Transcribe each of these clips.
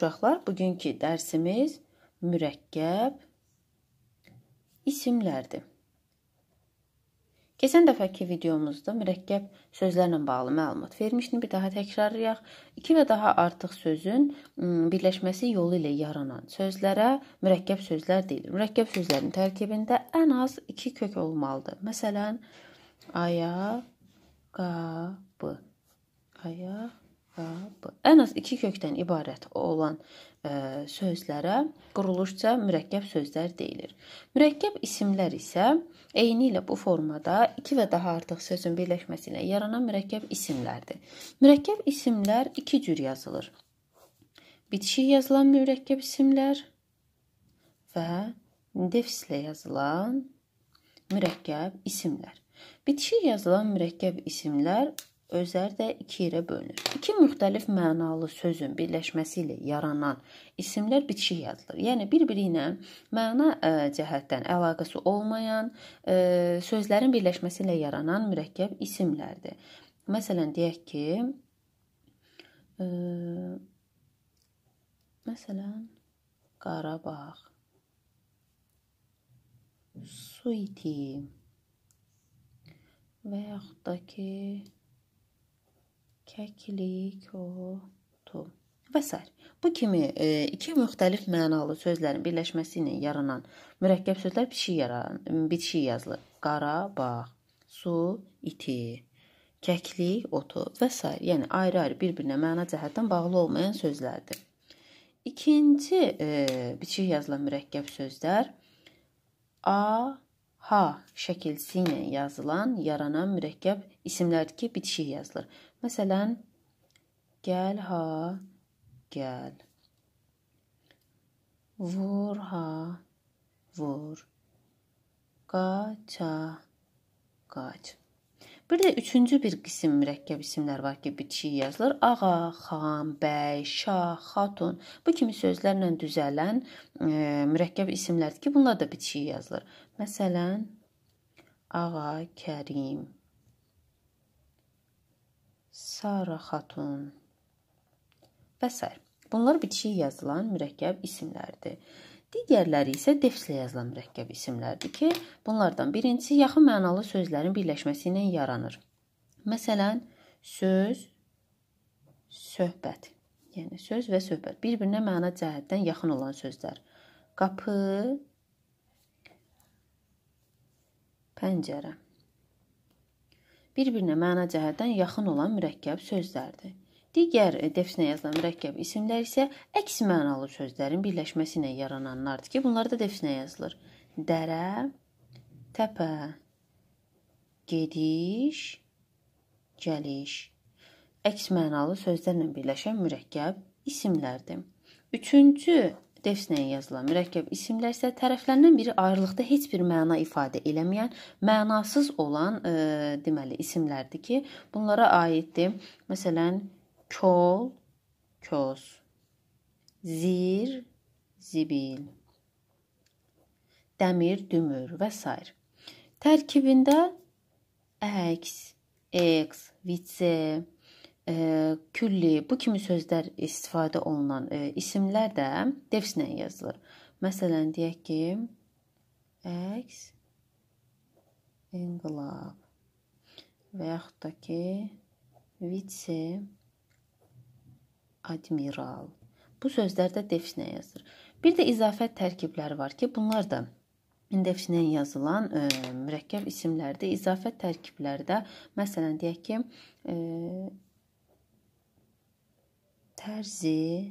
Uşaqlar, bugünkü dərsimiz mürəkkəb isimlərdir. Keçən dəfəki videomuzda mürəkkəb sözlərlə bağlı məlumat vermişdim. Bir daha təkrarlayaq. 2 və daha artıq sözün birləşməsi yolu ilə yaranan sözlərə mürəkkəb sözlər deyilir. Mürəkkəb sözlərin tərkibində ən az 2 kök olmalıdır. Məsələn, ayaq, qabı. Ayaq, və ən az 2 kökdən ibarət olan ə, e, sözlərə quruluşca mürəkkəb sözlər deyilir. Mürəkkəb isimlər isə eyni ilə bu formada 2 və daha artıq sözün birləşməsi ilə yaranan mürəkkəb isimlərdir. Mürəkkəb isimlər 2 cür yazılır. Bitişik yazılan mürəkkəb isimlər və defislə yazılan mürəkkəb isimlər. Bitişik yazılan mürəkkəb isimlər özər də iki yerə bölünür. İki müxtəlif mənalı sözün birləşməsi ilə yaranan isimlər bitişik yazılır. Yəni bir-biri ilə məna cəhətdən əlaqəsi olmayan sözlərin birləşməsi ilə yaranan mürəkkəb isimlərdir. Məsələn deyək ki, ə, məsələn Qarabağ Suiti və yaxud da ki kəklik, otu və s. Bu kimi e, iki müxtəlif mənalı sözlərin birləşməsi ilə yaranan mürəkkəb sözlər bitişik yaran, bitişik yazılır. Qarabağ, su, iti, kəklik, otu və s. Yəni ayrı-ayrı bir-birinə məna cəhətdən bağlı olmayan sözlərdir. İkinci e, bitişik yazılan mürəkkəb sözlər a, ha şəkilsi ilə yazılan, yaranan mürəkkəb isimlərdir ki, bitişik yazılır. Məsələn, gəl ha, gəl. Vur ha, vur. Qaç ha, qaç. Bir də üçüncü bir qism mürəkkəb isimlər var ki, bitişik yazılır. Ağa, xan, bəy, şah, xatun. Bu kimi sözlərlə düzələn e, mürəkkəb isimlərdir ki, bunlar da bitişik yazılır. Məsələn, ağa, Kərim, Sara xatun və s. Bunlar bitişik yazılan mürəkkəb isimlərdir. Digərləri isə defslə yazılan mürəkkəb isimlərdir ki, bunlardan birincisi yaxın mənalı sözlərin birləşməsi ilə yaranır. Məsələn, söz, söhbət. Yəni söz və söhbət bir-birinə məna cəhətdən yaxın olan sözlər. Qapı, pəncərə bir-birinə məna cəhətdən yaxın olan mürəkkəb sözdərdir. Digər e, defisnə yazılan mürəkkəb isimlər isə əks mənalı sözlərin birləşməsi ilə yarananlardır ki, bunlar da defisnə yazılır. Dərə, təpə, gediş, gəliş. Əks mənalı sözlərlə birləşən mürəkkəb isimlərdir. Üçüncü Defslə yazılan mürəkkəb isimlər isə tərəflərindən biri ayrılıqda heç bir məna ifadə eləməyən, mənasız olan, e, deməli, isimlərdir ki, bunlara aiddir. Məsələn, kol, kos, zir, zibil, dəmir, dümür və s. Tərkibində əks, eks, vitse, külli bu kimi sözlər istifadə olunan e, isimlər də defslə yazılır. Məsələn, deyək ki, əks inqilab və yaxud da ki, vitse admiral. Bu sözlər də defslə yazılır. Bir də izafət tərkibləri var ki, bunlar da indefsinə yazılan ə, e, mürəkkəb isimlərdir. İzafət tərkibləri də məsələn deyək ki, ə, e, fərzi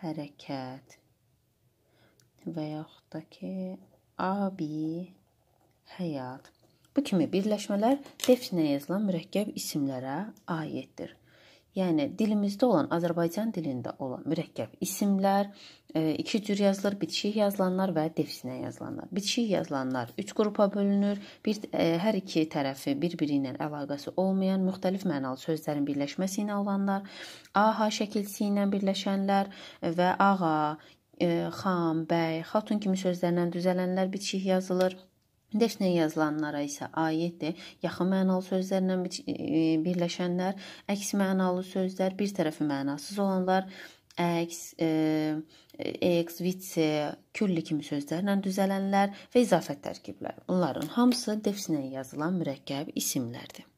hərəkət və yaxud da ki, abi həyat. Bu kimi birləşmələr defnə yazılan mürəkkəb isimlərə aiddir. Yəni dilimizdə olan Azərbaycan dilində olan mürəkkəb isimlər, e, iki cür yazılır: bitişik yazılanlar və devsinə yazılanlar. Bitişik yazılanlar 3 qrupa bölünür. Bir e, hər iki tərəfi bir-biri ilə əlaqəsi olmayan müxtəlif mənalı sözlərin birləşməsi ilə olanlar, AH şəkilsi ilə birləşənlər və ağa, e, xam, bəy, xatun kimi sözlərlə düzələnlər bitişik yazılır. Deşnə yazılanlara isə aiddir. Yaxın mənalı sözlərlə e, birləşənlər, əks mənalı sözlər, bir tərəfi mənasız olanlar, əks, eks, e, vitse, külli kimi sözlərlə düzələnlər və izafət tərkibləri. Bunların hamısı defsinə yazılan mürəkkəb isimlərdir.